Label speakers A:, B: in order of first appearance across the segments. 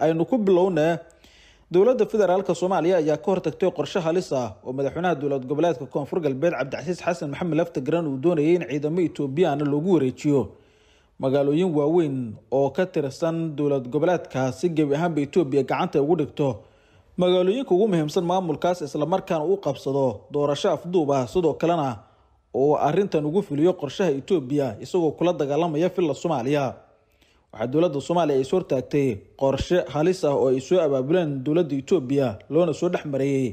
A: aynu ku bilownee dowladda federaalk soomaaliya ayaa ka hortagtay qorshe halis ah oo madaxweynaha dowlad goboleedka koonfur galbeed cabdicasiis xasan maxamed laftagaran uu doonayay in ciidamo etoobiyaana loogu wareejiyo magaalooyin waaweyn oo ka tirsan dowlad goboleedka si gebi ahaanba etoobiya gacanta ugu dhigto magaalooyinka ugu muhiimsan maamulkaas islamarkaana u qabsado doorasho afduuba ah sidoo kalena oo arrintan ugu fuliyo qorshaha etoobiya isagoo kula dagaalamaya filla soomaaliya waxaa dowladda soomaaliya ay soo hortaagtay qorshe halis ah oo ay soo abaabuleen dowladda etoobiya loona soo dhex mareeyey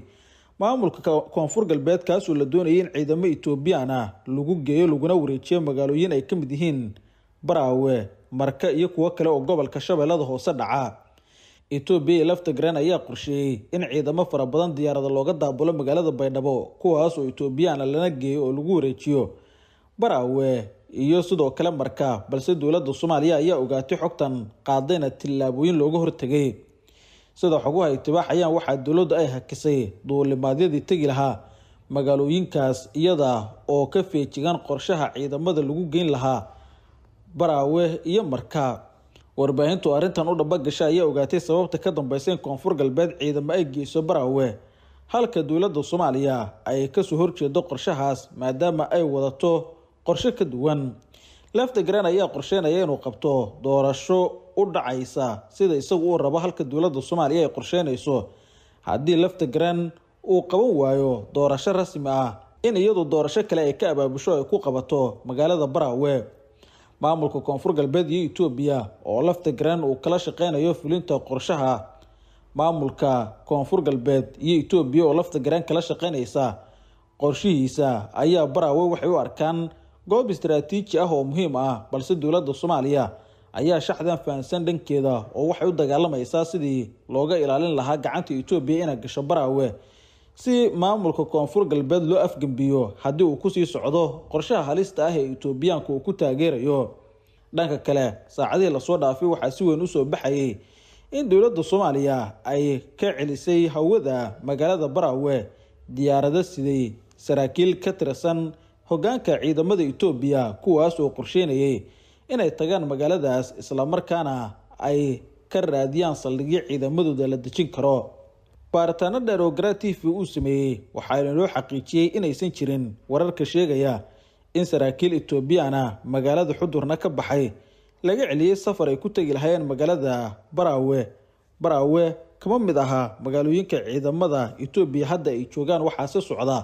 A: maamulka koonfur galbeed kaasoo la doonayay in ciidamo etoobiyaan ah lagu geeyo laguna wareejiyo magaalooyin ay ka mid yihiin baraawe marka iyo kuwo kale oo gobolka shabeellada hoose dhaca itoobiya iyo laftagren ayaa qorsheeyey in ciidamo fara badan diyaarada looga daabulo magaalada baydhabo kuwaas oo etoobiyaana lana geeyo oo lagu wareejiyo baraawe iyo sidoo kale markaa balse dowladda soomaaliya ayaa ogaatay xogtan qaadayna tillaabooyin looga hortegay sida xoguha itibaaxayaan waxaa dowladdu ay hakisay duulimaadyadii tegi lahaa magaalooyinkaas iyada oo ka feejigan qorshaha ciidamada lagu geyn lahaa baraawe iyo markaa warbaahintu arrintan u dhabagasha ayaa ogaatay sababta ka dambeysa in koonfur galbeed ciidamo ay geyso baraawe halka dowladda soomaaliya ay kasoo horjeedo qorshahaas maadaama ay wadato qorshe ka duwan lefte grant ayaa qorsheynaya inuu qabto doorasho u dhacaysa sida isagu uu rabo halka dowladda soomaaliya ay qorsheynayso haddii lefte grant uu qaban waayo doorasho rasmi ah in iyadu doorasho kale ay ka abaabusho ay ku qabato magaalada baraawe maamulka koonfur galbeed iyo etoobiya oo left grant uu kala shaqeynayo fulinta qorshaha maamulka koonfur galbeed iyo etoobiya oo lefte grant kala shaqeynaysa qorshihiisa ayaa baraawe waxay u arkaan goob istaraatiiji ah oo muhiim ah balse dowladda soomaaliya ayaa shaxdan fahansan dhankeeda oo waxay u dagaalamaysaa sidii looga ilaalin lahaa gacanta etoobiya inay gasho baraawe si maamulka koonfur galbeed loo afgembiyo haddii uu kusii socdo qorshaha halista ah ee etoobiyaanka uu ku taageerayo dhanka kale saacadihii lasoo dhaafay waxaa si weyn usoo baxayay in dowladda soomaaliya ay ka celisay hawada magaalada baraawe diyaarado siday saraakiil ka tirsan hoggaanka ciidamada Itoobiya kuwaas oo qorsheynayay inay tagaan magaaladaas isla markaana ay ka raadiyaan saldhigyo ciidamadooda la dejin karo baaritaano dheer oo garaa t v uu sameeyey waxaana loo xaqiijiyey inaysan jirin wararka sheegaya in saraakiil etoobiyana magaalada xudurna ka baxay laga celiyey safar ay ku tegi lahaayeen magaalada baraawe baraawe kama mid ahaa magaalooyinka ciidamada etoobiya hadda ay joogaan waxaase socda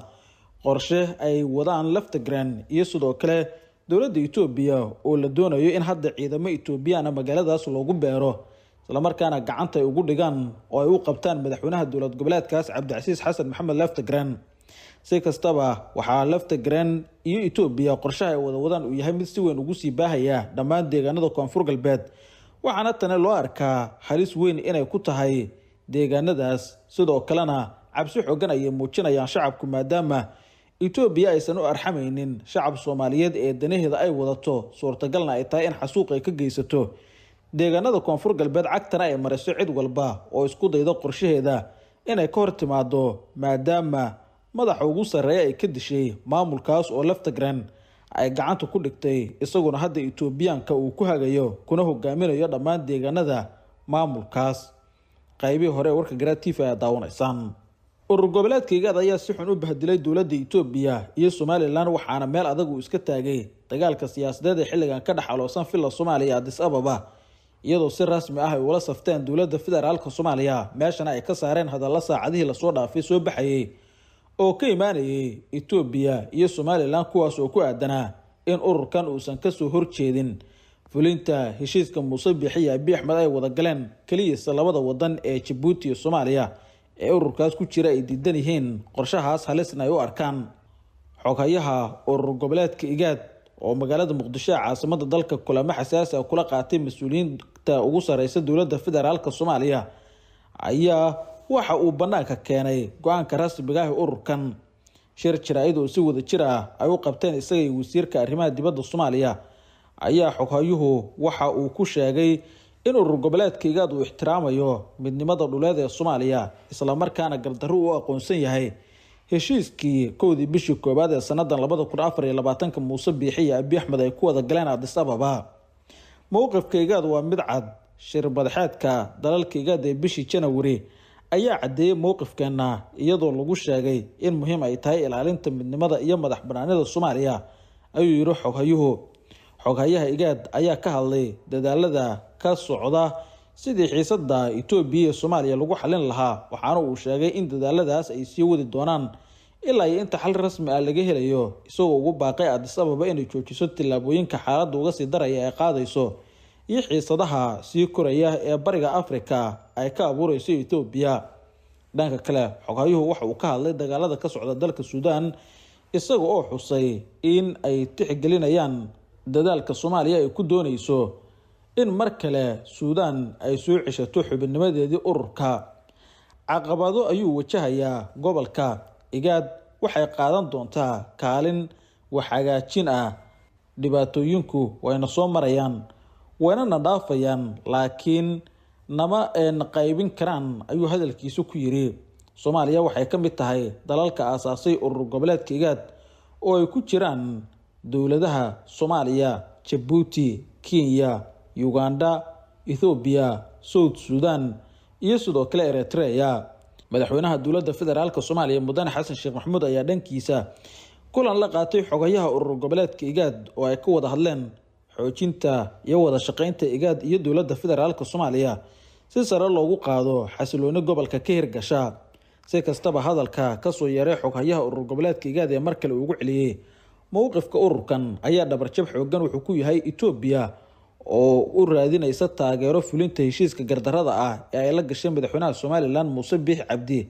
A: qorshe ay wadaan laftagrand iyo sidoo kale dowladda etoobiya oo la doonayo in hadda ciidamo etoobiyaana magaaladaas loogu beero islamarkaana gacanta ay ugu dhigaan oo ay u qabtaan madaxweynaha dowlad goboleedkaas cabdicasiis xasan maxamed laftagrand si kastaba waxaa laftagrand iyo etoobiya qorshaha ay wadawadaan uu yahay mid si weyn ugu sii baahaya dhammaan deegaanada koonfur galbeed waxaana tani loo arkaa halis weyn inay ku tahay deegaanadaas sidoo kalena cabsi xoogan ayay muujinayaan shacabku maadaama etoobiya aysan u arxamaynin shacab soomaaliyeed ee danaheeda ay wadato suurtagalna ay tahay in xasuuq ay ka geysato deegaanada koonfur galbeed cagtana ay mariso cid walba oo isku dayda qorshaheeda inay ka hor timaado maadaama madaxa ugu sarreeya ay ka dishay maamulkaas oo laftagrand ay gacanta ku dhigtay isaguna hadda itoobiyaanka uu ku hagayo kuna hogaaminayo dhammaan deegaanada maamulkaas qaybihii hore ee warka garaa t ayaa daawanaysaan urur goboleedkaygad ayaa si xun u bahdilay dowladda itoobiya iyo somalilan waxaana meel adagu iska taagay dagaalka siyaasadeed ee xilligan ka dhexaloosan aloosan filla soomaaliya adis ababa iyadoo si rasmi ah ay ula safteen dowladda federaalka soomaaliya meeshana ay ka saareen hadalla saacadihii lasoo dhaafay soo baxayay oo ka imaanayay itoobiya iyo somalilan kuwaas oo ku aadanaa in ururkan uusan kasoo horjeedin fulinta heshiiska muuse biixi iyo abiy axmed ay wadagaleen galeen labada wadan ee jabuuti iyo soomaaliya ee ururkaas ku jira ay diidan yihiin qorshahaas halisna ay u arkaan xoghayaha urur goboleedka igaad oo magaalada muqdisho ee caasimada dalka kulamo xasaasi a ah kula qaatay mas-uuliyiinta ugu sareysa dowladda federaalka soomaaliya ayaa waxa uu bannaanka keenay go-aanka rasmiga ah ururkan shir jaraa-id oo si wada jir ah ay u qabteen isaga iyo wasiirka arrimaha dibadda soomaaliya ayaa xoghayuhu waxa uu ku sheegay in urur goboleedkaigaad uu ixtiraamayo midnimada dhuleed ee soomaaliya islamarkaana gardarro uu aqoonsan yahay heshiiskii kowdii bishii koowaad ee sanadan labada kun afar iyo labaatanka muuse biixi iyo abi axmed ay ku wada galeen adis ababa mowqifkaygaad waa mid cad shir madaxeedka dalalkaigaad ee bishii janawari ayaa caddeeyey mowqifkeenna iyadoo lagu sheegay in muhiim ay tahay ilaalinta midnimada iyo madax banaanida soomaaliya ayuu yidhi xoghayuhu xoghayaha igaad ayaa ka hadlay dadaalada ka socda sidii xiisada etoobiya iyo soomaaliya lagu xalin lahaa waxaana uu sheegay in dadaaladaas ay sii wadi doonaan ilaa iyo inta xal rasmi ah laga helayo isagoo ugu baaqay addis ababa inay joojiso tillaabooyinka xaaladda uga sii daraya ay qaadayso iyo xiisadaha sii koraya ee bariga afrika ay ka abuureyso etoobiya dhanka kale xoghayuhu waxa uu ka hadlay dagaalada ka socda dalka suudaan isaga oo xusay in ay tixgelinayaan dadaalka soomaaliya ay ku doonayso in mar kale suudaan ay soo ceshato xubinnimadeedii ururka caqabado ayuu wajahayaa gobolka igaad waxay qaadan doontaa kaalin waxhagaajin ah dhibaatooyinku wayna soo marayaan waynana dhaafayaan laakiin nama een qaybin karaan ayuu hadalkiisa ku yidhi soomaaliya waxay ka mid tahay dalalka aasaasay urur goboleedka igaad oo ay ku jiraan dowladaha soomaaliya jabuuti kenya uganda ethoobiya south suudan iyo sidoo kale eritreya madaxweynaha dowladda federaalka soomaaliya mudane xasan sheekh maxamuud ayaa dhankiisa kulan la qaatay xogayaha urur goboleedka igaad oo ay ka wada hadleen xoojinta iyo wada shaqeynta igaad iyo dowladda federaalka soomaaliya si sare loogu qaado xasilooni gobolka ka hirgasha si kastaba hadalka kasoo yeeray xoghayaha urur goboleedka igaad ee mar kale ugu celiyey mowqifka ururkan ayaa dhabarjab xoogan wuxuu ku yahay etoobiya oo u raadinaysa taageero fulinta heshiiska gardarada ah ee ay la gashay madaxweynaha somalilan muuse biix cabdi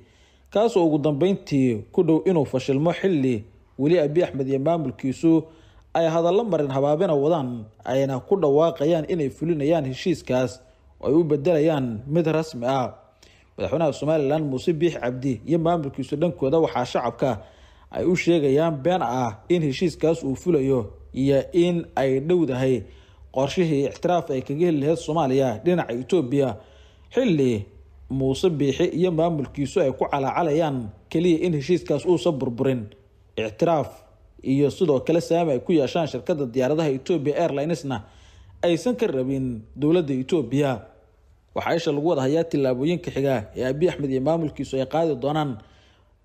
A: kaasoo ugu dambeyntii ku dhow inuu fashilmo xilli weli abi axmed iyo maamulkiisu ay hadallo marin habaabina wadaan ayna ku dhawaaqayaan inay fulinayaan heshiiskaas oo ay u bedelayaan mid rasmi ah madaxweynaha somalilan muuse biix cabdi iyo maamulkiisu dhankooda waxaa shacabka ay u sheegayaan been ah in heshiiskaas uu fulayo iyo in ay dhowdahay qorshihii ictiraaf ay kaga heli laheyd soomaaliya dhinaca etoobiya xilli muuse biixi iyo maamulkiisu ay ku calaacalayaan keliya in heshiiskaas uusan burburin ictiraaf iyo sidoo kale saami ay ku yeeshaan shirkadda diyaaradaha etoobiya airlinesna aysan ka rabin dowladda etoobiya waxaa isha lagu wada hayaa tillaabooyinka xiga ee abiy axmed iyo maamulkiisu ay qaadi doonaan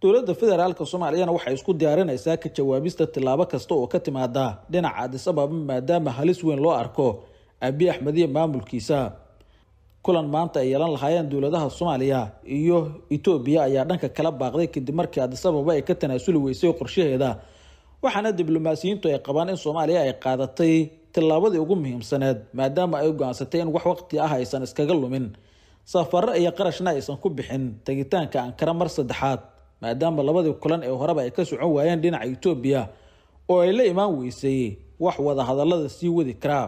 A: dowladda federaalk soomaaliyana waxay isku diyaarinaysaa ka jawaabista tillaabo kasta oo ka timaada dhinaca adis ababa maadaama halis weyn loo arko abiy axmed iyo maamulkiisa kulan maanta ay yeelan lahaayeen dowladaha soomaaliya iyo etoobiya ayaa dhanka kala baaqday kadib markii adis ababa ay ka tanaasuli weysay qorshaheeda waxaana diblomaasiyiintu ay qabaan in soomaaliya ay qaadatay tillaabadii ugu muhiimsaneed maadaama ay go-aansatay in wax waqti ah aysan iskaga lumin safarro iyo qarashna aysan ku bixin tegitaanka ankara mar saddexaad maadaama labadii kulan ee horeba ay ka socon waayeen dhinaca itoobiya oo ay la imaan weysay wax wada hadallada sii wadi karaa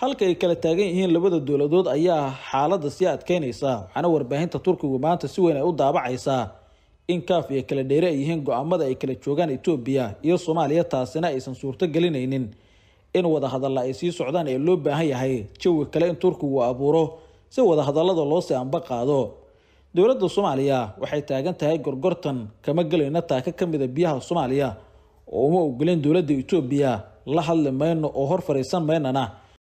A: halka ay kala taagan yihiin labada dowladood ayaa xaaladda sii adkeynaysa waxaana warbaahinta turkigu maanta si weyn ay u daabacaysaa in kaaf iyo kala dheere ay yihiin go-aamada ay kala joogaan itoobiya iyo soomaaliya taasina aysan suurto gelinaynin in wada hadalla ay sii socdaan ee loo baahan yahay jawi kale in turkigu abuuro si wada hadallada loosii anba qaado dowladda soomaaliya waxay taagan tahay gorgortan kama gelayna taaka ka mida biyaha soomaaliya oo uma ogoleen dowladda etoobiya la hadli mayno oo hor fadhiisan maynana